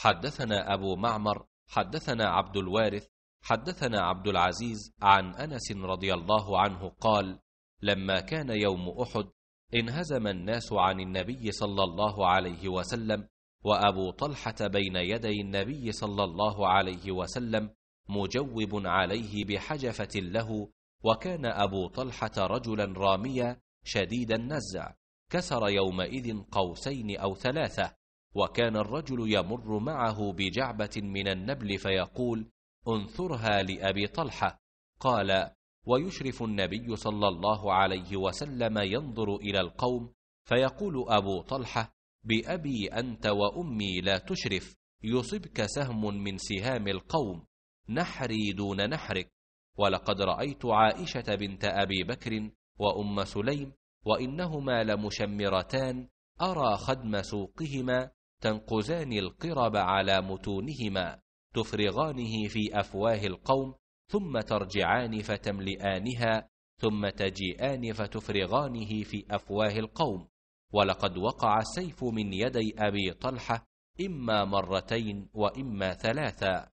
حدثنا أبو معمر حدثنا عبد الوارث حدثنا عبد العزيز عن أنس رضي الله عنه قال لما كان يوم أحد انهزم الناس عن النبي صلى الله عليه وسلم وأبو طلحة بين يدي النبي صلى الله عليه وسلم مجوب عليه بحجفة له وكان أبو طلحة رجلا راميا شديد النزع كسر يومئذ قوسين أو ثلاثة وكان الرجل يمر معه بجعبة من النبل فيقول انثرها لأبي طلحة قال ويشرف النبي صلى الله عليه وسلم ينظر إلى القوم فيقول أبو طلحة بأبي أنت وأمي لا تشرف يصبك سهم من سهام القوم نحري دون نحرك ولقد رأيت عائشة بنت أبي بكر وأم سليم وإنهما لمشمرتان أرى خدم سوقهما تنقزان القرب على متونهما تفرغانه في أفواه القوم ثم ترجعان فتملئانها ثم تجيئان فتفرغانه في أفواه القوم ولقد وقع السيف من يدي أبي طلحة إما مرتين وإما ثلاثا